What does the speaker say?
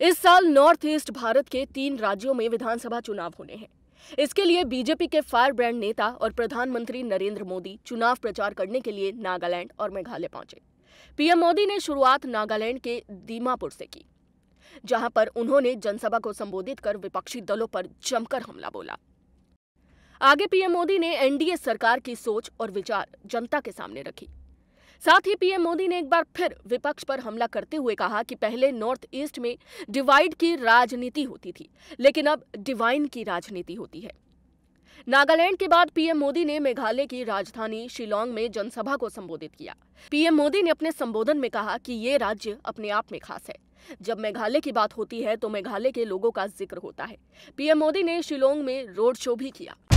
इस साल north east Bharat के तीन राज्यों में विधानसभा चुनाव होने हैं इसके लिए बीजेपी के फायर ब्रांड नेता और प्रधानमंत्री नरेंद्र मोदी चुनाव प्रचार करने के लिए नागालैंड और मेघालय पहुंचे पीएम मोदी ने शुरुआत नागालैंड के दीमापुर से की जहां पर उन्होंने जनसभा को संबोधित कर विपक्षी दलों पर जमकर हमला बोला आगे पीएम मोदी ने एनडीए सरकार की सोच और विचार जनता के सामने रखी साथ ही पीएम मोदी ने एक बार फिर विपक्ष पर हमला करते हुए कहा कि पहले नॉर्थ ईस्ट में डिवाइड की राजनीति होती थी लेकिन अब डिवाइन की राजनीति होती है नागालैंड के बाद पीएम मोदी ने मेघालय की राजधानी शिलोंग में जनसभा को संबोधित किया पीएम मोदी ने अपने संबोधन में कहा कि ये राज्य अपने आप में खास है जब मेघालय की बात होती है तो मेघालय के लोगों का जिक्र होता है पीएम मोदी ने शिलोंग में रोड शो भी किया